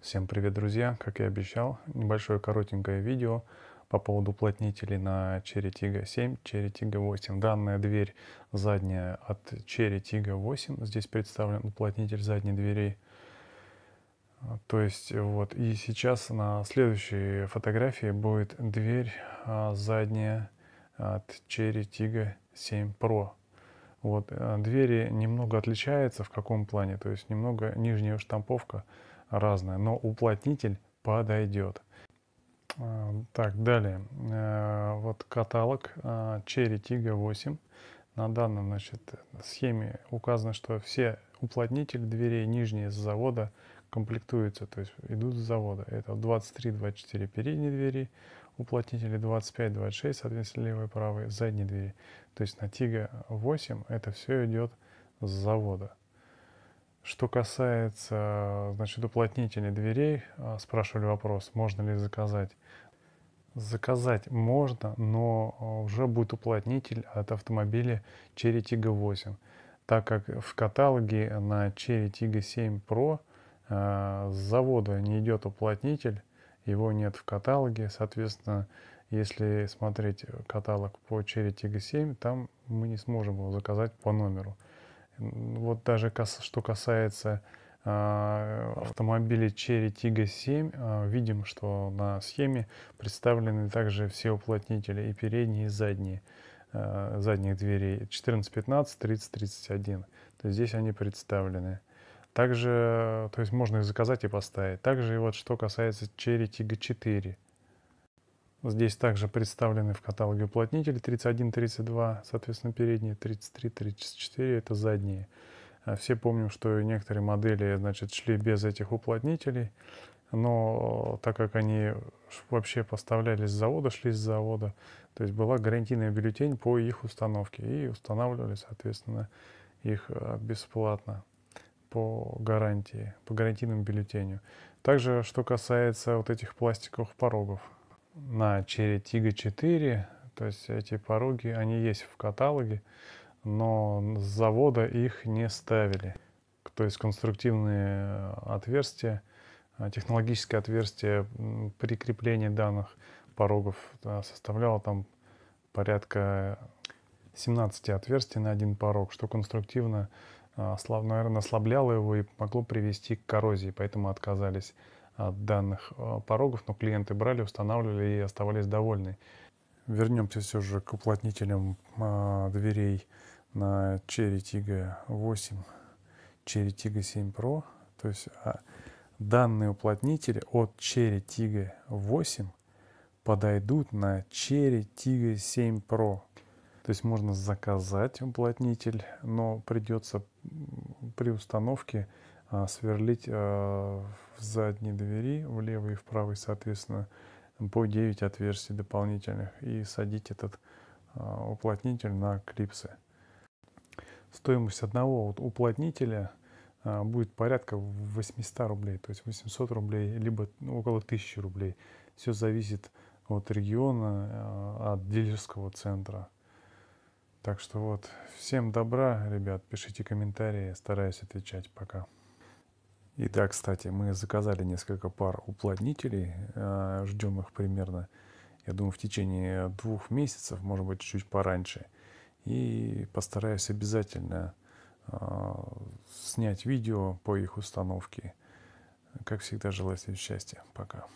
Всем привет, друзья! Как и обещал, небольшое коротенькое видео по поводу уплотнителей на Cherry Tiga 7, Cherry Tiga 8. Данная дверь задняя от Cherry Tiga 8. Здесь представлен уплотнитель задней двери. То есть вот, и сейчас на следующей фотографии будет дверь а, задняя от Cherry Tiga 7 Pro. Вот, э, двери немного отличаются в каком плане, то есть немного нижняя штамповка, разное, но уплотнитель подойдет. А, так, далее. Э, вот каталог э, Cherry Tiga 8. На данном значит, схеме указано, что все уплотнители дверей нижние с завода комплектуются, то есть идут с завода. Это 23-24 передние двери, уплотнители 25-26, соответственно, левые и правые задние двери. То есть на Tiga 8 это все идет с завода. Что касается, значит, уплотнителей дверей, а, спрашивали вопрос, можно ли заказать. Заказать можно, но а, уже будет уплотнитель от автомобиля Cherry Tiggo 8, так как в каталоге на Cherry Tiggo 7 Pro а, с завода не идет уплотнитель, его нет в каталоге, соответственно, если смотреть каталог по Cherry Tiggo 7, там мы не сможем его заказать по номеру. Вот даже что касается а, автомобиля Cherry Tiggo 7 а, видим, что на схеме представлены также все уплотнители и передние, и задние а, задних дверей 14, 15, 30, 31. То есть здесь они представлены. Также, то есть можно их заказать и поставить. Также и вот что касается Cherry Tiggo 4. Здесь также представлены в каталоге уплотнители 31, 32, соответственно, передние, 33, 34, это задние. А, все помним, что некоторые модели значит, шли без этих уплотнителей, но так как они вообще поставлялись с завода, шли с завода, то есть была гарантийная бюллетень по их установке и устанавливали, соответственно, их а, бесплатно по гарантии, по гарантийному бюллетеню. Также, что касается вот этих пластиковых порогов, на Черетига 4. То есть эти пороги, они есть в каталоге, но с завода их не ставили. То есть конструктивные отверстия, а, технологическое отверстие при креплении данных порогов составляло там порядка 17 отверстий на один порог, что конструктивно, а, наверное, ослабляло его и могло привести к коррозии, поэтому отказались данных э, порогов, но клиенты брали, устанавливали и оставались довольны. Вернемся все же к уплотнителям а, дверей на Cherry Tiggo 8, Cherry Tiggo 7 Pro. То есть а, данные уплотнители от Cherry Tiggo 8 подойдут на Cherry Tiggo 7 Pro. То есть можно заказать уплотнитель, но придется при установке а, сверлить а, в задней двери, в левой и в правой, соответственно, по 9 отверстий дополнительных и садить этот а, уплотнитель на клипсы. Стоимость одного уплотнителя будет порядка 800 рублей, то есть 800 рублей, либо ну, около 1000 рублей. Все зависит от региона, от дилерского центра. Так что вот, всем добра, ребят, пишите комментарии, стараюсь отвечать. Пока. И да, кстати, мы заказали несколько пар уплотнителей, э, ждем их примерно, я думаю, в течение двух месяцев, может быть, чуть пораньше. И постараюсь обязательно э, снять видео по их установке. Как всегда, желаю всем счастья. Пока.